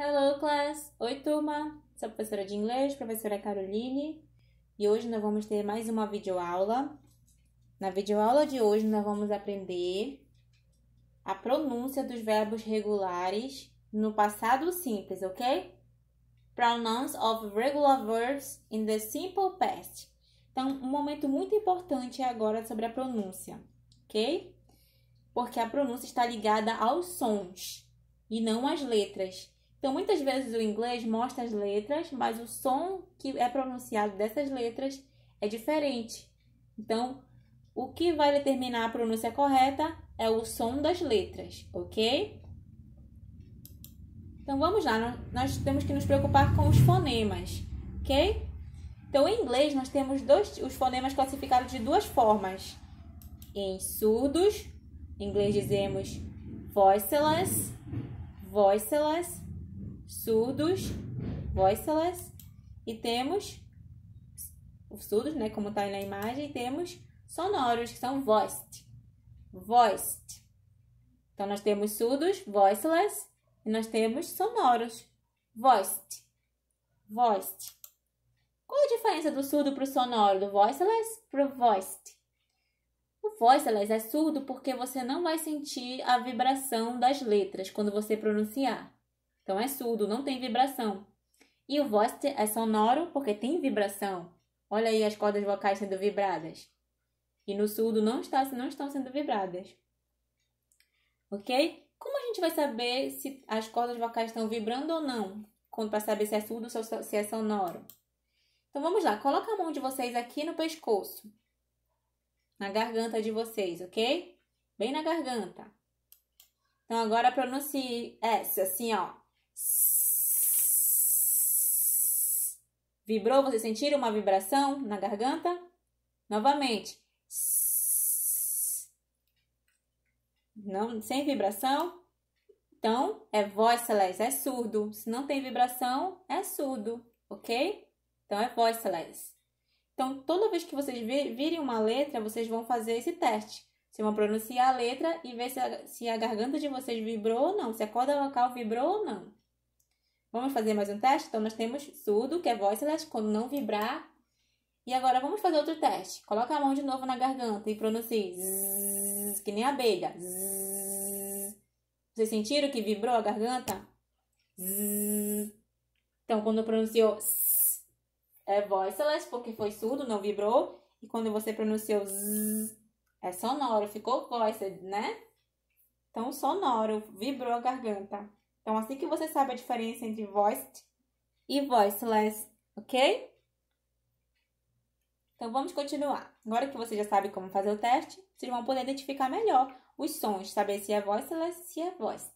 Hello, class! Oi, turma! Sou professora de inglês, professora Caroline, e hoje nós vamos ter mais uma videoaula. Na videoaula de hoje, nós vamos aprender a pronúncia dos verbos regulares no passado simples, ok? Pronouns of regular verbs in the simple past. Então, um momento muito importante é agora sobre a pronúncia, ok? Porque a pronúncia está ligada aos sons e não às letras. Então, muitas vezes o inglês mostra as letras, mas o som que é pronunciado dessas letras é diferente. Então, o que vai determinar a pronúncia correta é o som das letras, ok? Então, vamos lá, nós temos que nos preocupar com os fonemas, ok? Então, em inglês, nós temos dois, os fonemas classificados de duas formas. Em surdos, em inglês dizemos voiceless, voiceless, surdos, voiceless, e temos surdos, né, como está aí na imagem, e temos sonoros, que são voiced. Voiced. Então, nós temos surdos, voiceless, e nós temos sonoros, voiced. Voiced. Qual a diferença do surdo para o sonoro, do voiceless para o voiced? O voiceless é surdo porque você não vai sentir a vibração das letras quando você pronunciar. Então é surdo, não tem vibração. E o voiced é sonoro porque tem vibração. Olha aí as cordas vocais sendo vibradas. E no surdo não, está, não estão sendo vibradas. Ok? Como a gente vai saber se as cordas vocais estão vibrando ou não? Para saber se é surdo ou é se é sonoro. Então vamos lá, coloca a mão de vocês aqui no pescoço. Na garganta de vocês, ok? Bem na garganta. Então agora pronuncie S, assim ó. Vibrou? Você sentiu uma vibração na garganta? Novamente. Não, sem vibração? Então, é voz é surdo. Se não tem vibração, é surdo, ok? Então, é voz Então, toda vez que vocês virem uma letra, vocês vão fazer esse teste. Vocês vão pronunciar a letra e ver se a, se a garganta de vocês vibrou ou não, se a corda vocal vibrou ou não. Vamos fazer mais um teste? Então, nós temos surdo, que é voiceless, quando não vibrar. E agora, vamos fazer outro teste. Coloca a mão de novo na garganta e pronuncie zzz, que nem abelha. Zzz. Vocês sentiram que vibrou a garganta? Zzz. Então, quando pronunciou é voiceless, porque foi surdo, não vibrou. E quando você pronunciou é sonoro, ficou voiceless, né? Então, sonoro, vibrou a garganta. Então, assim que você sabe a diferença entre voiced e voiceless, ok? Então, vamos continuar. Agora que você já sabe como fazer o teste, vocês vão poder identificar melhor os sons, saber se é voiceless, se é voiced.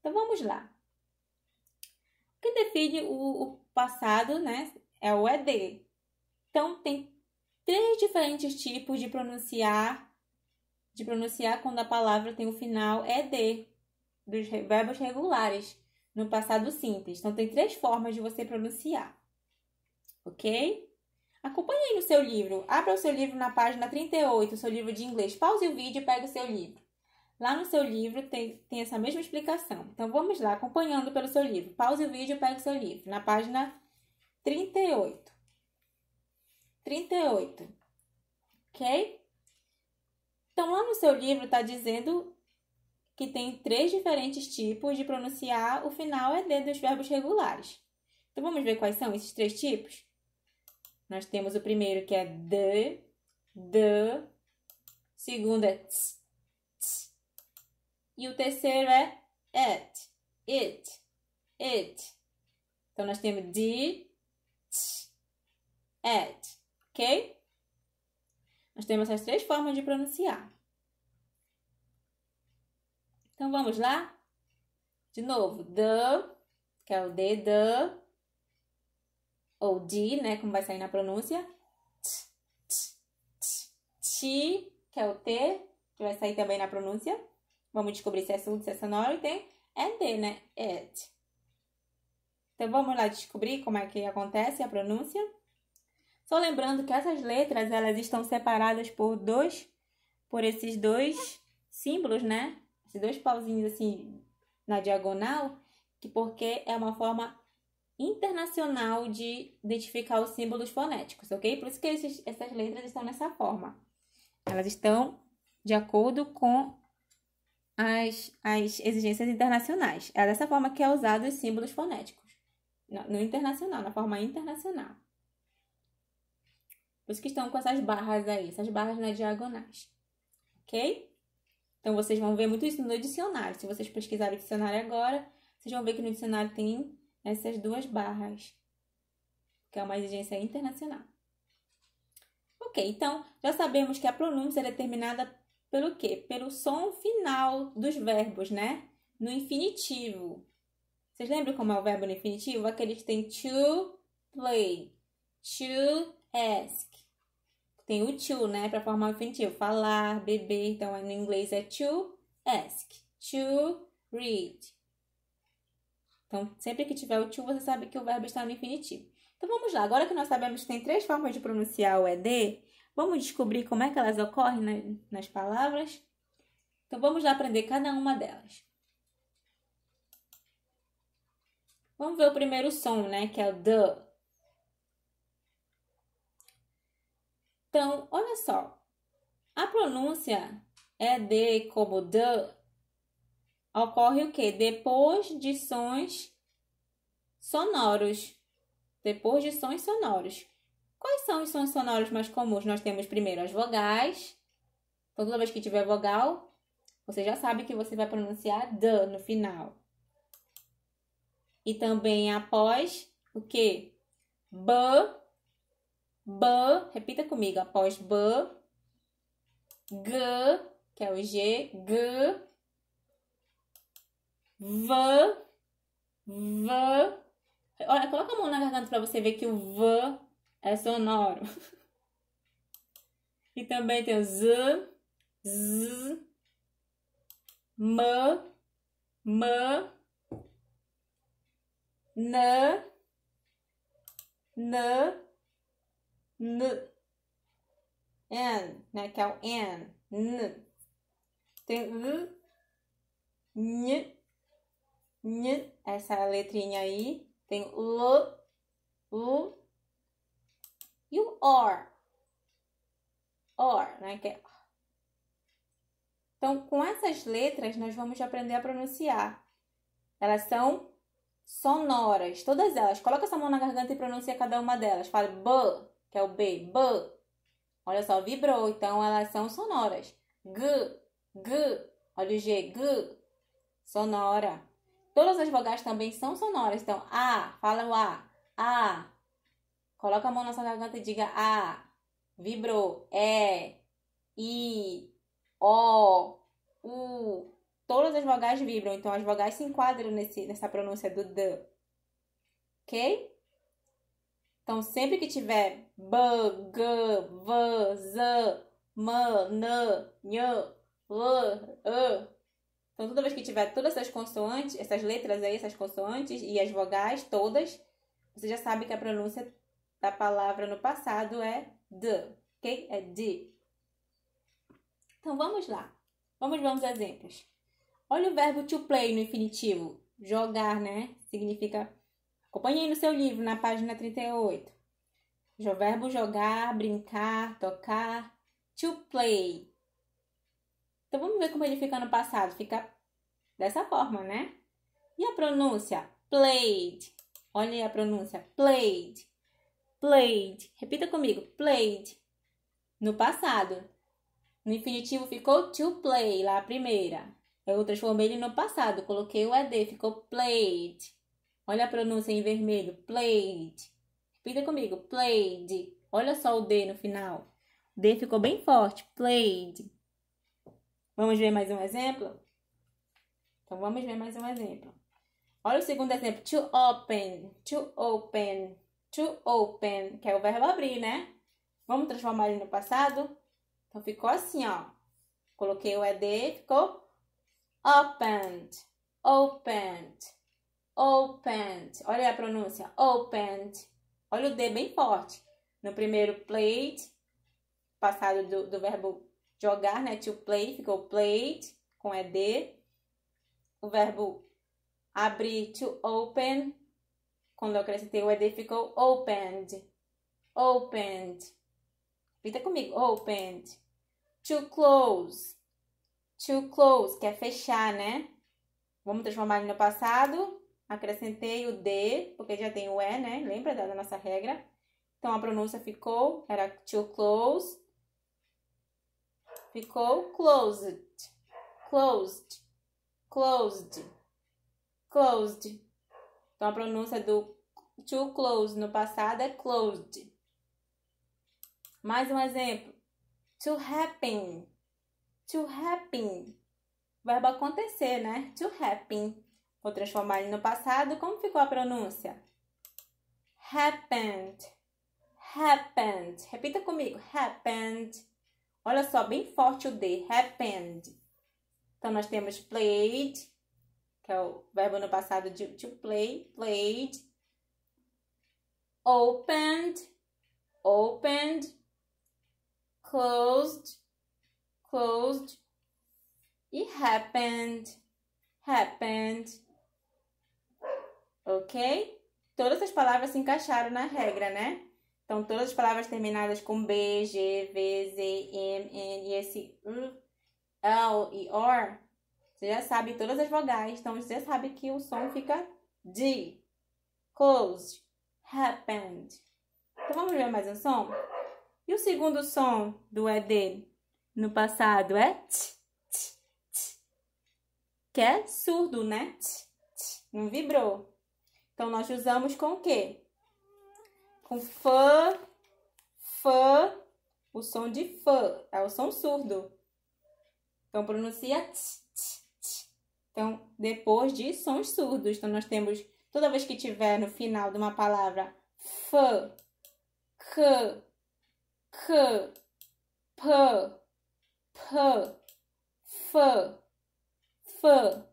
Então, vamos lá. O que define o, o passado, né, é o ED. Então, tem três diferentes tipos de pronunciar, de pronunciar quando a palavra tem o final ED, dos verbos regulares no passado simples. Então, tem três formas de você pronunciar, ok? Acompanhe aí no seu livro. Abra o seu livro na página 38, o seu livro de inglês. Pause o vídeo e pegue o seu livro. Lá no seu livro tem, tem essa mesma explicação. Então, vamos lá, acompanhando pelo seu livro. Pause o vídeo e pegue o seu livro. Na página 38. 38. Ok? Então, lá no seu livro está dizendo que tem três diferentes tipos de pronunciar o final ED é dos verbos regulares. Então vamos ver quais são esses três tipos? Nós temos o primeiro que é de, de, segundo é ts, ts, e o terceiro é et, it, it. Então nós temos de, ts, et, ok? Nós temos essas três formas de pronunciar. Então vamos lá? De novo, the, que é o D, the, ou D, né? Como vai sair na pronúncia. Ti, que é o T, que vai sair também na pronúncia. Vamos descobrir se é surdo, se é sonoro. E tem ED, né? ED. Então vamos lá descobrir como é que acontece a pronúncia. Só lembrando que essas letras, elas estão separadas por dois, por esses dois símbolos, né? esses dois pauzinhos assim na diagonal, que porque é uma forma internacional de identificar os símbolos fonéticos, ok? Por isso que esses, essas letras estão nessa forma. Elas estão de acordo com as, as exigências internacionais. É dessa forma que é usado os símbolos fonéticos. No, no internacional, na forma internacional. Por isso que estão com essas barras aí, essas barras nas diagonais. Ok? Então vocês vão ver muito isso no dicionário. Se vocês pesquisarem o dicionário agora, vocês vão ver que no dicionário tem essas duas barras, que é uma exigência internacional. Ok, então já sabemos que a pronúncia é determinada pelo quê? Pelo som final dos verbos, né? No infinitivo. Vocês lembram como é o verbo no infinitivo? Aquele que tem to play, to ask, tem o to, né, para formar o infinitivo. falar, beber. Então, no inglês é to ask, to read. Então, sempre que tiver o to, você sabe que o verbo está no infinitivo. Então, vamos lá. Agora que nós sabemos que tem três formas de pronunciar o ED, vamos descobrir como é que elas ocorrem na, nas palavras? Então, vamos lá aprender cada uma delas. Vamos ver o primeiro som, né, que é o the. Então, olha só. A pronúncia é de como de ocorre o quê? Depois de sons sonoros. Depois de sons sonoros. Quais são os sons sonoros mais comuns? Nós temos primeiro as vogais. Então, toda vez que tiver vogal, você já sabe que você vai pronunciar de no final. E também após o quê? B B, repita comigo, após B, G, que é o G, G, V, V. Olha, coloca a mão na garganta para você ver que o V é sonoro. E também tem o Z, Z, M, M, N, N. N. N, né? Que é o N. N. Tem U. N. N. Essa letrinha aí. Tem L. U. E o OR. OR, né? Que é então, com essas letras, nós vamos aprender a pronunciar. Elas são sonoras, todas elas. Coloca essa mão na garganta e pronuncia cada uma delas. Fala b, que é o B, B. Olha só, vibrou, então elas são sonoras. G, G, olha o G, G, sonora. Todas as vogais também são sonoras, então A, fala o A, A. Coloca a mão na sua garganta e diga A. Vibrou, E, I, O, U. Todas as vogais vibram, então as vogais se enquadram nesse, nessa pronúncia do D. Ok? Então, sempre que tiver b, g, v, z, m, n, nh, l, e, então toda vez que tiver todas essas consoantes, essas letras aí, essas consoantes e as vogais todas, você já sabe que a pronúncia da palavra no passado é d, ok? É d. Então vamos lá. Vamos ver uns exemplos. Olha o verbo to play no infinitivo. Jogar, né? Significa Acompanhe aí no seu livro, na página 38. O verbo jogar, brincar, tocar. To play. Então vamos ver como ele fica no passado. Fica dessa forma, né? E a pronúncia? Played. Olha aí a pronúncia. Played. Played. Repita comigo. Played. No passado. No infinitivo ficou to play, lá a primeira. Eu transformei ele no passado. Coloquei o ED. Ficou played. Olha a pronúncia em vermelho. Played. Repita comigo. Played. Olha só o D no final. O D ficou bem forte. Played. Vamos ver mais um exemplo? Então, vamos ver mais um exemplo. Olha o segundo exemplo. To open. To open. To open. Que é o verbo abrir, né? Vamos transformar ele no passado? Então, ficou assim, ó. Coloquei o ED, ficou opened. Opened opened. Olha a pronúncia, opened. Olha o D bem forte. No primeiro, played, passado do, do verbo jogar, né? To play, ficou played, com ED. O verbo abrir, to open, quando eu acrescentei o ED, ficou opened. Opened. Repita comigo, opened. To close. To close, quer é fechar, né? Vamos transformar ele no passado. Acrescentei o D, porque já tem o E, né? Lembra da nossa regra? Então, a pronúncia ficou, era to close. Ficou closed, closed, closed, closed. Então, a pronúncia do to close no passado é closed. Mais um exemplo. To happen, to happen. Verbo acontecer, né? To happen. Vou transformar ele no passado. Como ficou a pronúncia? Happened. Happened. Repita comigo. Happened. Olha só, bem forte o D. Happened. Então, nós temos played, que é o verbo no passado de to play. Played. Opened. Opened. Closed. Closed. E happened. Happened ok? Todas as palavras se encaixaram na regra, né? Então, todas as palavras terminadas com B, G, V, Z, M, N, e esse U, L e OR, você já sabe todas as vogais, então você já sabe que o som fica D. Closed, happened. Então, vamos ver mais um som? E o segundo som do ED no passado é T, t, t que é surdo, né? T, não vibrou. Então, nós usamos com o quê? Com fã, fã, o som de fã, é o som surdo. Então, pronuncia tch, tch, Então, depois de sons surdos. Então, nós temos, toda vez que tiver no final de uma palavra, fã, k, k, p, p, f, f,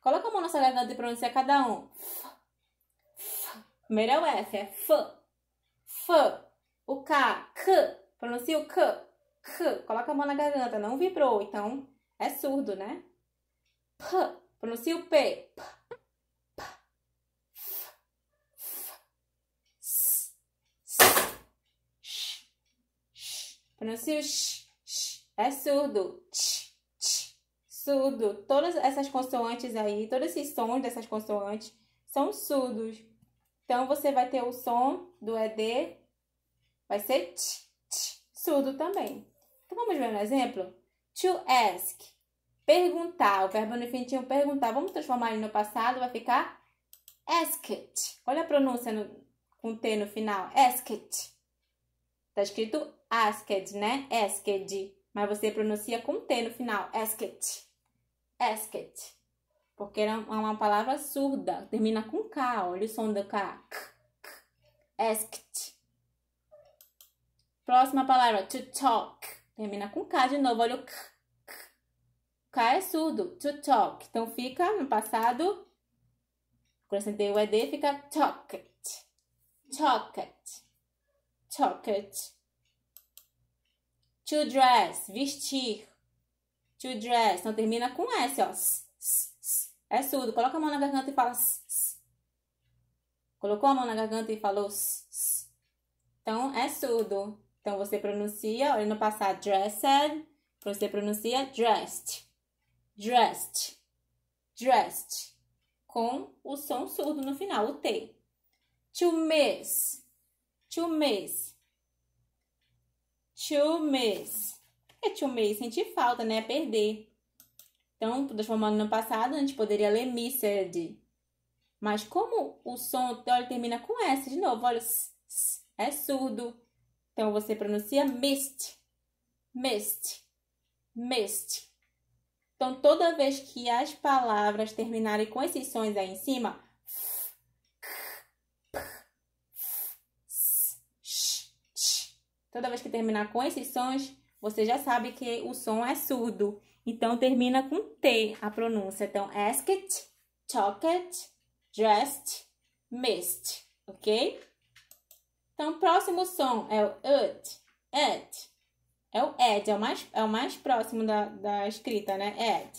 Coloca a mão na sua garganta e pronuncia cada um. F, f. Primeiro é o F, é F. F. O K, K. Pronuncia o K. K. Coloca a mão na garganta, não vibrou, então é surdo, né? P. Pronuncia o P. P. P. S. S. Pronuncia o Sh. Sh. É surdo. Tch surdo. Todas essas consoantes aí, todos esses sons dessas consoantes são surdos. Então, você vai ter o som do ED, vai ser t, t, surdo também. Então, vamos ver um exemplo? To ask, perguntar, o verbo no infinitivo perguntar. Vamos transformar ele no passado, vai ficar asked. Olha a pronúncia no, com T no final, asked. Tá escrito asked, né? Asked, mas você pronuncia com T no final, asked asked, porque é uma palavra surda, termina com K, olha o som do K. Asked. Próxima palavra, to talk, termina com K de novo, olha o K. K é surdo, to talk, então fica no passado, acrescentei o ED, fica talked, talked, talked. To dress, vestir. To dress. Então, termina com S, ó. S, s, s. É surdo. Coloca a mão na garganta e fala s, Colocou a mão na garganta e falou Então, é surdo. Então, você pronuncia, olha no passado, dressed. Você pronuncia dressed. Dressed. Dressed. Com o som surdo no final, o T. To miss. To miss. To miss. É um me, sentir falta, né? Perder. Então, transformando no passado, a gente poderia ler missed. Mas como o som olha, termina com S de novo, olha, s, s, é surdo. Então você pronuncia missed, missed, missed. Então toda vez que as palavras terminarem com esses sons aí em cima, f, k, p, s, sh, sh. toda vez que terminar com esses sons, você já sabe que o som é surdo. Então, termina com T a pronúncia. Então, asked, talked, dressed, missed, ok? Então, próximo som é o ut, et. É o ed, é o mais, é o mais próximo da, da escrita, né? Ed.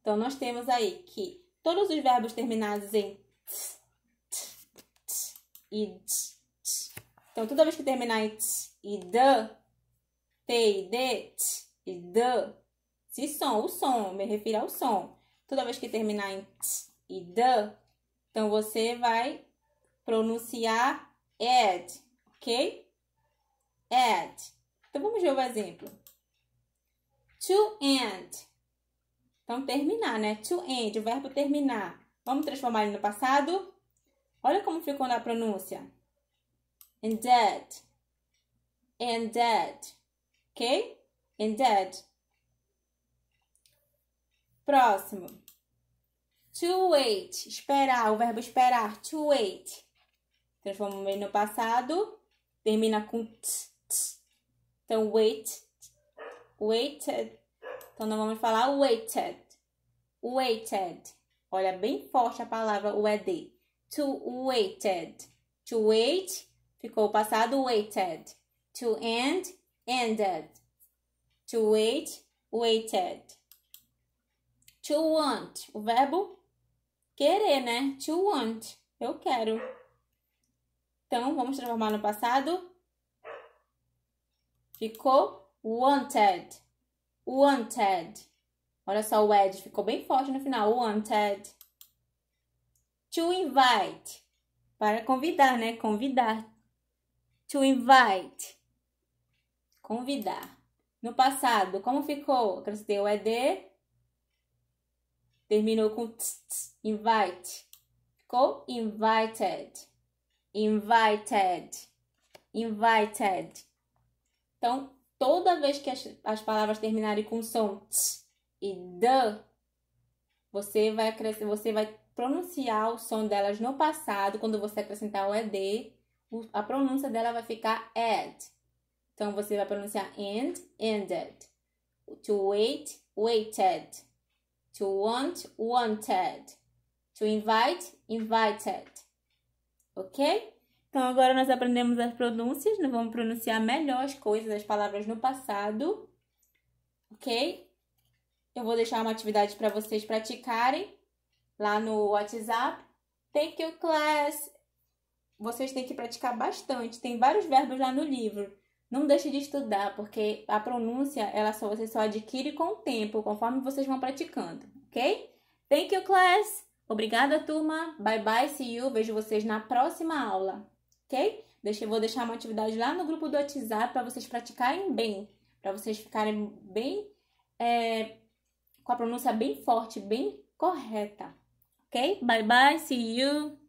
Então, nós temos aí que todos os verbos terminados em t, t, t e d, Então, toda vez que terminar em t e d, T D, t e D. Se som, o som, me refiro ao som. Toda vez que terminar em t e D, então você vai pronunciar Ed, ok? Ed. Então vamos ver o exemplo. To end. Então terminar, né? To end, o verbo terminar. Vamos transformar ele no passado? Olha como ficou na pronúncia. Ended. Ended ok? And dead. Próximo. To wait. Esperar. O verbo esperar. To wait. Transformamos no passado. Termina com t, t. Então, wait. Waited. Então, não vamos falar waited. Waited. Olha bem forte a palavra o ed. To waited. To wait. Ficou o passado waited. To end ended. To wait, waited. To want, o verbo querer, né? To want, eu quero. Então, vamos transformar no passado. Ficou wanted, wanted. Olha só o ed, ficou bem forte no final, wanted. To invite, para convidar, né? Convidar. To invite Convidar. No passado, como ficou? Acrescentei o ED. Terminou com tss, tss, invite. Ficou invited. Invited. Invited. Então, toda vez que as, as palavras terminarem com som tss e d, você vai você vai pronunciar o som delas no passado, quando você acrescentar o ed, a pronúncia dela vai ficar ed. Então você vai pronunciar end, ended. To wait, waited. To want, wanted. To invite, invited. Ok? Então agora nós aprendemos as pronúncias, nós né? vamos pronunciar melhor as coisas, as palavras no passado. Ok? Eu vou deixar uma atividade para vocês praticarem lá no WhatsApp. Thank you, class! Vocês têm que praticar bastante. Tem vários verbos lá no livro. Não deixe de estudar, porque a pronúncia ela só você só adquire com o tempo, conforme vocês vão praticando, ok? Thank you, class! Obrigada, turma! Bye bye, see you! Vejo vocês na próxima aula, ok? Deixa, vou deixar uma atividade lá no grupo do WhatsApp para vocês praticarem bem, para vocês ficarem bem é, com a pronúncia bem forte, bem correta, ok? Bye bye, see you!